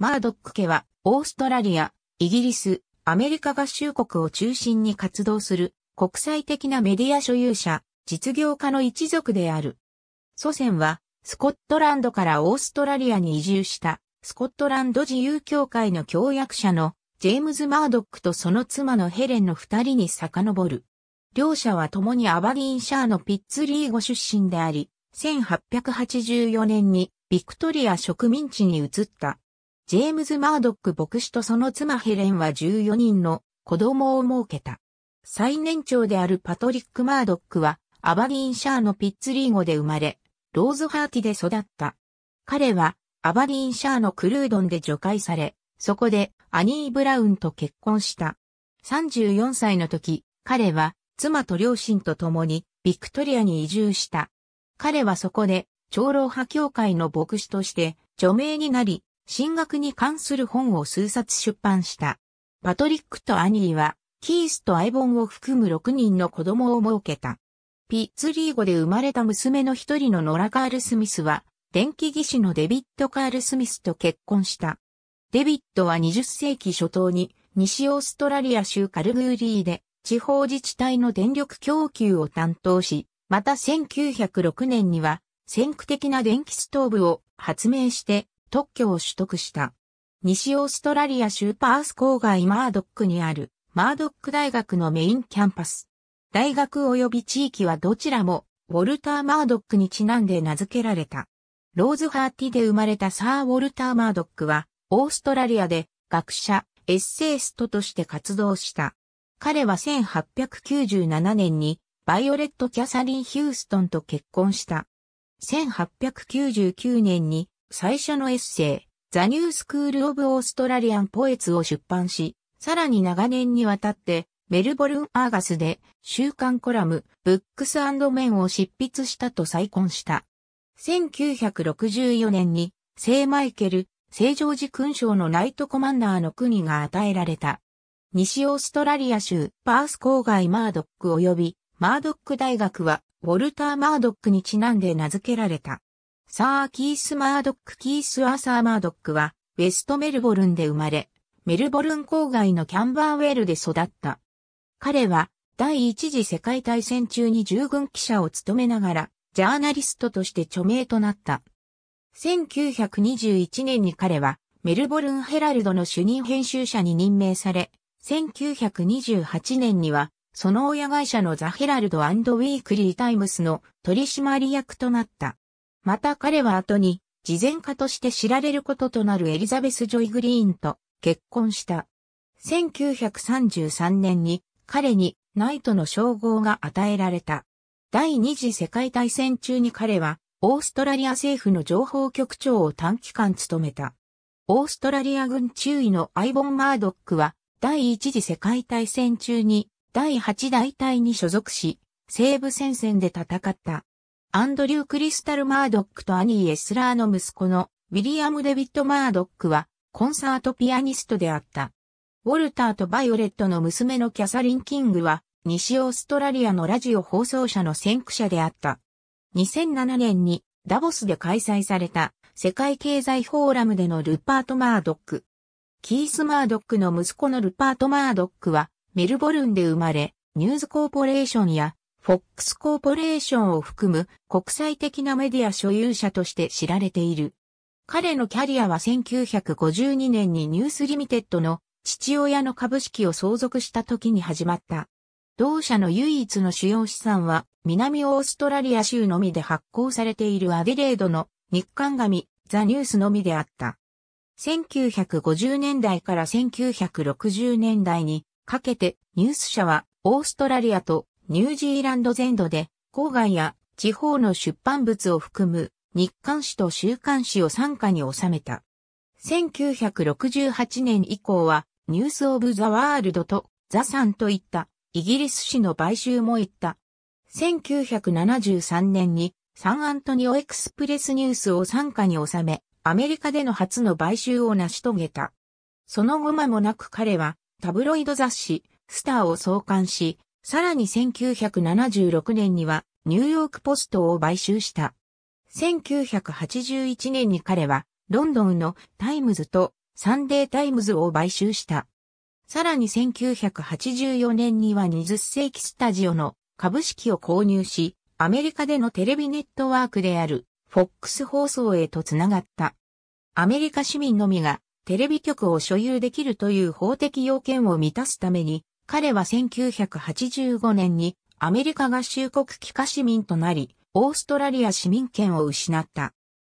マードック家は、オーストラリア、イギリス、アメリカ合衆国を中心に活動する国際的なメディア所有者、実業家の一族である。祖先は、スコットランドからオーストラリアに移住した、スコットランド自由協会の協約者のジェームズ・マードックとその妻のヘレンの二人に遡る。両者は共にアバディンシャーのピッツリーゴ出身であり、1884年にビクトリア植民地に移った。ジェームズ・マードック牧師とその妻ヘレンは14人の子供を設けた。最年長であるパトリック・マードックは、アバディンシャーのピッツリーゴで生まれ、ローズハーティで育った。彼は、アバディンシャーのクルードンで除外され、そこでアニー・ブラウンと結婚した。34歳の時、彼は妻と両親と共にビクトリアに移住した。彼はそこで長老派教会の牧師として著名になり、神学に関する本を数冊出版した。パトリックとアニーは、キースとアイボンを含む6人の子供を設けた。ピッツリーゴで生まれた娘の一人のノラ・カール・スミスは、電気技師のデビット・カール・スミスと結婚した。デビットは20世紀初頭に、西オーストラリア州カルグーリーで、地方自治体の電力供給を担当し、また1906年には、先駆的な電気ストーブを発明して、特許を取得した。西オーストラリア州パース郊外マードックにあるマードック大学のメインキャンパス。大学及び地域はどちらもウォルター・マードックにちなんで名付けられた。ローズハーティで生まれたサー・ウォルター・マードックはオーストラリアで学者、エッセイストとして活動した。彼は1897年にバイオレット・キャサリン・ヒューストンと結婚した。1899年に最初のエッセイ、ザ・ニュースクール・オブ・オーストラリアン・ポエツを出版し、さらに長年にわたって、メルボルン・アーガスで、週刊コラム、ブックスメンを執筆したと再婚した。1964年に、聖マイケル、聖ジョージ勲章のナイトコマンダーの国が与えられた。西オーストラリア州、パース郊外マードック及び、マードック大学は、ウォルター・マードックにちなんで名付けられた。サー・キース・マードック・キース・アーサー・マードックは、ウェストメルボルンで生まれ、メルボルン郊外のキャンバーウェルで育った。彼は、第一次世界大戦中に従軍記者を務めながら、ジャーナリストとして著名となった。1921年に彼は、メルボルンヘラルドの主任編集者に任命され、1928年には、その親会社のザ・ヘラルドウィークリー・タイムスの取締役となった。また彼は後に、慈善家として知られることとなるエリザベス・ジョイ・グリーンと結婚した。1933年に彼にナイトの称号が与えられた。第二次世界大戦中に彼はオーストラリア政府の情報局長を短期間務めた。オーストラリア軍中尉のアイボン・マードックは第一次世界大戦中に第8大隊に所属し、西部戦線で戦った。アンドリュー・クリスタル・マードックとアニー・エスラーの息子のウィリアム・デビッド・マードックはコンサートピアニストであった。ウォルターとバイオレットの娘のキャサリン・キングは西オーストラリアのラジオ放送者の先駆者であった。2007年にダボスで開催された世界経済フォーラムでのルパート・マードック。キース・マードックの息子のルパート・マードックはメルボルンで生まれ、ニューズコーポレーションやフォックスコーポレーションを含む国際的なメディア所有者として知られている。彼のキャリアは1952年にニュースリミテッドの父親の株式を相続した時に始まった。同社の唯一の主要資産は南オーストラリア州のみで発行されているアデレードの日刊紙ザニュースのみであった。1950年代から1960年代にかけてニュース社はオーストラリアとニュージーランド全土で、郊外や地方の出版物を含む日刊誌と週刊誌を参加に収めた。1968年以降は、ニュースオブザワールドとザサンといったイギリス紙の買収もいった。1973年にサンアントニオエクスプレスニュースを参加に収め、アメリカでの初の買収を成し遂げた。その後間もなく彼はタブロイド雑誌スターを創刊し、さらに1976年にはニューヨークポストを買収した。1981年に彼はロンドンのタイムズとサンデータイムズを買収した。さらに1984年には20世紀スタジオの株式を購入し、アメリカでのテレビネットワークである FOX 放送へとつながった。アメリカ市民のみがテレビ局を所有できるという法的要件を満たすために彼は1985年にアメリカ合衆国帰化市民となり、オーストラリア市民権を失った。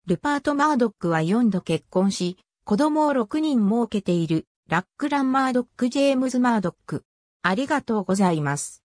ルパート・マードックは4度結婚し、子供を6人設けている、ラックラン・マードック・ジェームズ・マードック。ありがとうございます。